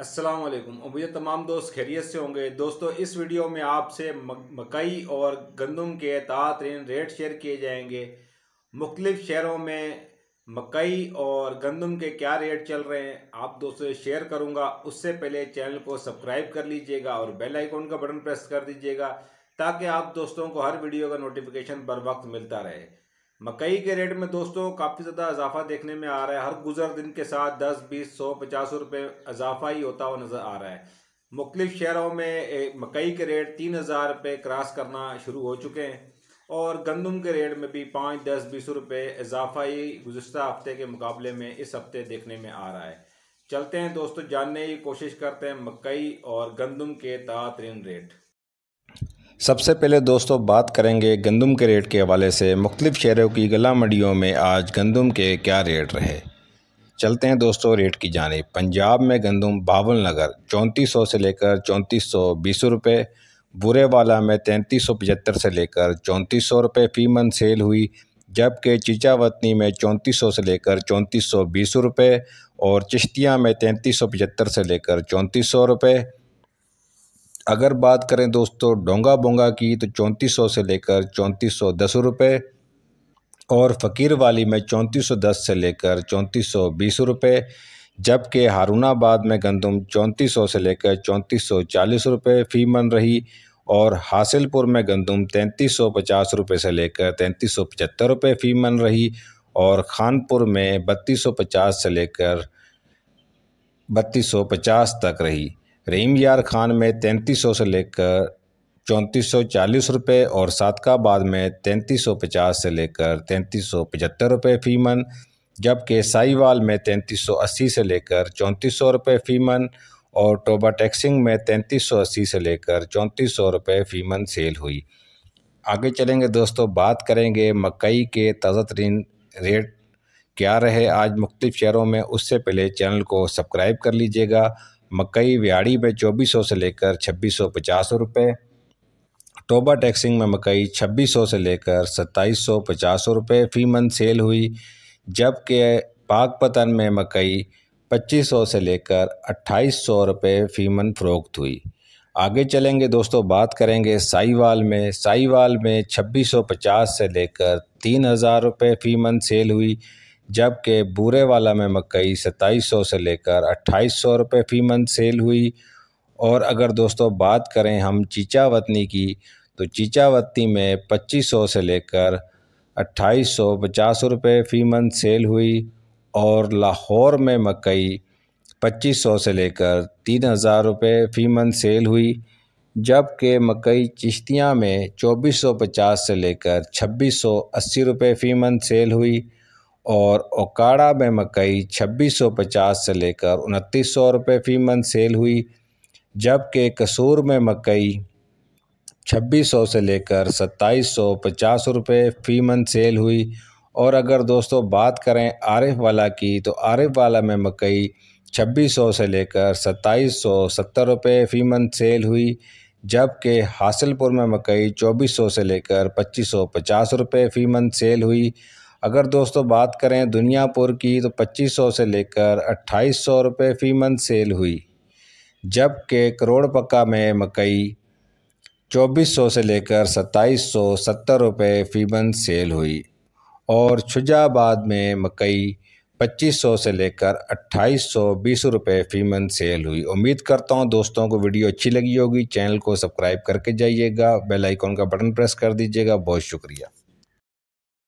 असलम उम्मीद तमाम दोस्त खैरियत से होंगे दोस्तों इस वीडियो में आपसे मकई और गंदम के तारीन रेट शेयर किए जाएंगे मुख्तलिफ शहरों में मकई और गंदम के क्या रेट चल रहे हैं आप दोस्तों शेयर करूंगा उससे पहले चैनल को सब्सक्राइब कर लीजिएगा और बेल आइकॉन का बटन प्रेस कर दीजिएगा ताकि आप दोस्तों को हर वीडियो का नोटिफिकेशन बर वक्त मिलता रहे मकई के रेट में दोस्तों काफ़ी ज़्यादा इजाफा देखने में आ रहा है हर गुजर दिन के साथ दस बीस सौ पचास रुपये इजाफा ही होता हुआ नज़र आ रहा है मुख्तलिफ शहरों में मकई के रेट तीन हज़ार रुपये क्रॉस करना शुरू हो चुके हैं और गंदम के रेट में भी पाँच दस बीस रुपये इजाफा ही गुजशत हफ्ते के मुकाबले में इस हफ्ते देखने में आ रहा है चलते हैं दोस्तों जानने की कोशिश करते हैं मकई और गंदम के तातरीन रेट सबसे पहले दोस्तों बात करेंगे गंदम के रेट के हवाले से मुख्तलिफ़ शहरों की गला मंडियों में आज गंदम के क्या रेट रहे चलते हैं दोस्तों रेट की जाने पंजाब में गंदम बावल नगर चौंतीस सौ से लेकर चौंतीस सौ बीस रुपये बुरे वाला में तैंतीस सौ पचहत्तर से लेकर चौंतीस सौ रुपये फ़ी मन सेल हुई जबकि चिचावतनी में चौंतीस सौ से लेकर चौंतीस सौ बीस रुपये और चश्तियाँ में तैंतीस सौ पचहत्तर से लेकर चौंतीस सौ रुपये अगर बात करें दोस्तों डोंगा बोंगा की तो चौंतीस सौ से लेकर चौंतीस सौ दस रुपये और फ़कीर वाली में चौंतीस सौ दस से लेकर चौंतीस सौ बीस रुपये जबकि आबाद में गंदम चौंतीस सौ से लेकर चौंतीस सौ चालीस रुपये फ़ी मन रही और हासिलपुर में गंदम तैंतीस सौ पचास रुपये से लेकर तैंतीस सौ पचहत्तर रुपये फ़ी मन रही और खानपुर में बत्तीस सौ पचास से लेकर बत्तीस सौ पचास तक रही रहीम यार खान में तैंतीस सौ से लेकर चौंतीस सौ चालीस रुपये और सादकाबाद में तैंतीस सौ पचास से लेकर तैंतीस सौ पचहत्तर रुपये फ़ी मन जबकि साईवाल में तैंतीस सौ अस्सी से लेकर चौंतीस सौ रुपये फ़ी मन और टोबा टैक्सिंग में तैंतीस सौ अस्सी से लेकर चौंतीस सौ रुपये फ़ी मन सेल हुई आगे चलेंगे दोस्तों बात करेंगे मकई के ताज़ा तरीन रेट क्या रहे आज मुख्तलिफ़ शहरों में उससे पहले चैनल को सब्सक्राइब कर लीजिएगा मकई व्याड़ी में चौबीस सौ से लेकर छब्बीस सौ पचास रुपये टोबा टैक्सिंग में मकई छब्बीस सौ से लेकर सत्ताईस सौ पचास रुपये फ़ी मंथ सेल हुई जबकि पाकपतन में मकई पच्चीस सौ से लेकर अट्ठाईस सौ रुपये फ़ी मंथ फ़रोख्त हुई आगे चलेंगे दोस्तों बात करेंगे साईवाल में साईवाल में छब्बीस सौ पचास से लेकर तीन हज़ार रुपये फ़ी मंथ सेल हुई जबकि बूरे वाला में मकई सत्ताईस सौ से लेकर अट्ठाईस सौ रुपये फ़ी मंथ सेल हुई और अगर दोस्तों बात करें हम चीचावतनी की तो चीचावती में पच्चीस सौ से लेकर अट्ठाईस सौ पचास रुपये फ़ी मंथ सेल हुई और लाहौर में मकई पच्चीस सौ से लेकर तीन हज़ार रुपये फ़ी मंथ सेल हुई जबकि मकई चिश्तियाँ में चौबीस सौ पचास से लेकर छब्बीस सौ अस्सी रुपये फ़ी मंथ सेल हुई और ओकाड़ा में मकई 2650 से लेकर उनतीस सौ रुपये फ़ी मन सेल हुई जबकि कसूर में मकई 2600 से लेकर 2750 रुपये फ़ी मन सेल हुई और अगर दोस्तों बात करें आरिफ वाला की तो आरिफ वाला में मकई 2600 से लेकर 2770 रुपये फ़ी मन सेल हुई जबकि हासिलपुर में मकई 2400 से लेकर 2550 रुपये फ़ी मन सेल हुई अगर दोस्तों बात करें दुनियापुर की तो 2500 से लेकर 2800 रुपये फ़ी मंथ सेल हुई जबकि करोड़ पक्का में मकई 2400 से लेकर 2770 रुपये फ़ी मंथ सेल हुई और शुजाबाद में मकई 2500 से लेकर 2820 रुपए फ़ी मंथ सेल हुई उम्मीद करता हूँ दोस्तों को वीडियो अच्छी लगी होगी चैनल को सब्सक्राइब करके जाइएगा बेल आइकॉन का बटन प्रेस कर दीजिएगा बहुत शुक्रिया